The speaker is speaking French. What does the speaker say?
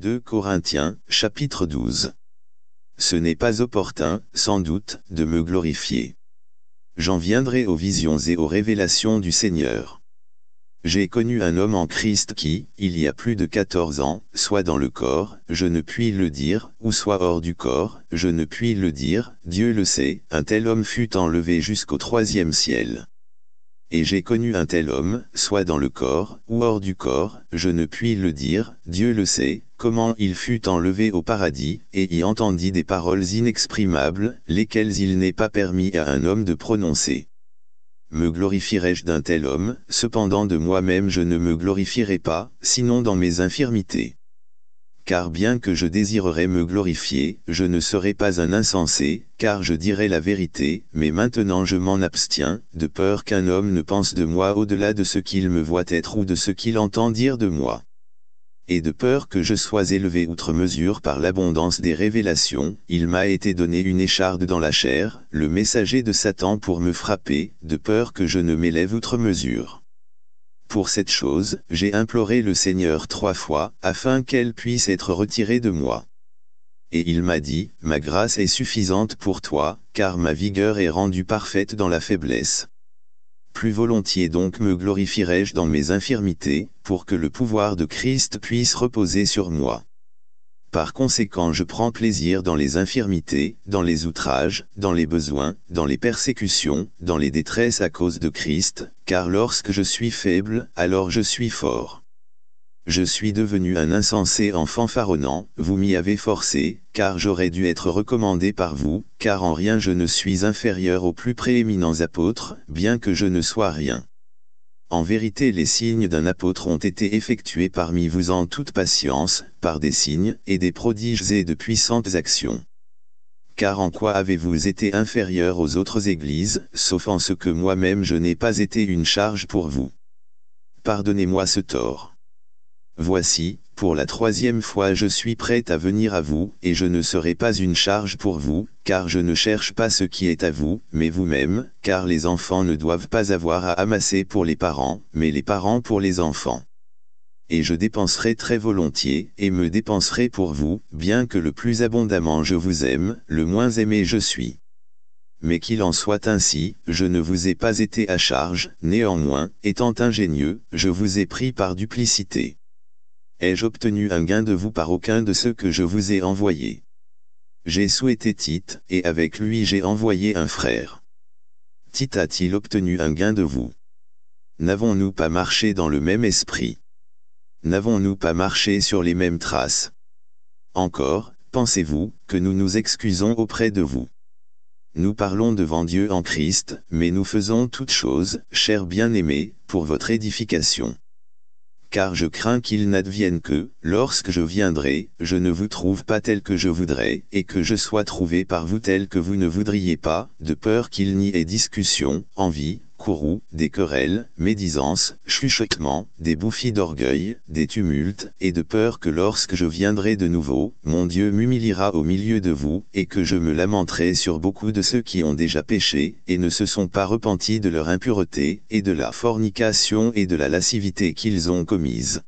2 Corinthiens, chapitre 12. Ce n'est pas opportun, sans doute, de me glorifier. J'en viendrai aux visions et aux révélations du Seigneur. J'ai connu un homme en Christ qui, il y a plus de 14 ans, soit dans le corps, je ne puis le dire, ou soit hors du corps, je ne puis le dire, Dieu le sait, un tel homme fut enlevé jusqu'au troisième ciel. Et j'ai connu un tel homme, soit dans le corps, ou hors du corps, je ne puis le dire, Dieu le sait, comment il fut enlevé au paradis, et y entendit des paroles inexprimables, lesquelles il n'est pas permis à un homme de prononcer. Me glorifierai-je d'un tel homme, cependant de moi-même je ne me glorifierai pas, sinon dans mes infirmités. Car bien que je désirerais me glorifier, je ne serai pas un insensé, car je dirai la vérité, mais maintenant je m'en abstiens, de peur qu'un homme ne pense de moi au-delà de ce qu'il me voit être ou de ce qu'il entend dire de moi et de peur que je sois élevé outre mesure par l'abondance des révélations, il m'a été donné une écharde dans la chair, le messager de Satan pour me frapper, de peur que je ne m'élève outre mesure. Pour cette chose, j'ai imploré le Seigneur trois fois, afin qu'elle puisse être retirée de moi. Et il m'a dit, Ma grâce est suffisante pour toi, car ma vigueur est rendue parfaite dans la faiblesse plus volontiers donc me glorifierai-je dans mes infirmités, pour que le pouvoir de Christ puisse reposer sur moi. Par conséquent je prends plaisir dans les infirmités, dans les outrages, dans les besoins, dans les persécutions, dans les détresses à cause de Christ, car lorsque je suis faible, alors je suis fort. Je suis devenu un insensé en fanfaronnant, vous m'y avez forcé, car j'aurais dû être recommandé par vous, car en rien je ne suis inférieur aux plus prééminents apôtres, bien que je ne sois rien. En vérité les signes d'un apôtre ont été effectués parmi vous en toute patience, par des signes et des prodiges et de puissantes actions. Car en quoi avez-vous été inférieur aux autres églises, sauf en ce que moi-même je n'ai pas été une charge pour vous Pardonnez-moi ce tort. Voici, pour la troisième fois je suis prête à venir à vous, et je ne serai pas une charge pour vous, car je ne cherche pas ce qui est à vous, mais vous-même, car les enfants ne doivent pas avoir à amasser pour les parents, mais les parents pour les enfants. Et je dépenserai très volontiers, et me dépenserai pour vous, bien que le plus abondamment je vous aime, le moins aimé je suis. Mais qu'il en soit ainsi, je ne vous ai pas été à charge, néanmoins, étant ingénieux, je vous ai pris par duplicité. Ai-je obtenu un gain de vous par aucun de ceux que je vous ai envoyés J'ai souhaité Tite, et avec lui j'ai envoyé un frère. Tite a-t-il obtenu un gain de vous N'avons-nous pas marché dans le même esprit N'avons-nous pas marché sur les mêmes traces Encore, pensez-vous, que nous nous excusons auprès de vous Nous parlons devant Dieu en Christ, mais nous faisons toutes choses, chers bien-aimés, pour votre édification car je crains qu'il n'advienne que, lorsque je viendrai, je ne vous trouve pas tel que je voudrais, et que je sois trouvé par vous tel que vous ne voudriez pas, de peur qu'il n'y ait discussion, envie, des querelles, médisances, chuchotements, des bouffies d'orgueil, des tumultes, et de peur que lorsque je viendrai de nouveau, mon Dieu m'humiliera au milieu de vous, et que je me lamenterai sur beaucoup de ceux qui ont déjà péché, et ne se sont pas repentis de leur impureté, et de la fornication et de la lascivité qu'ils ont commises.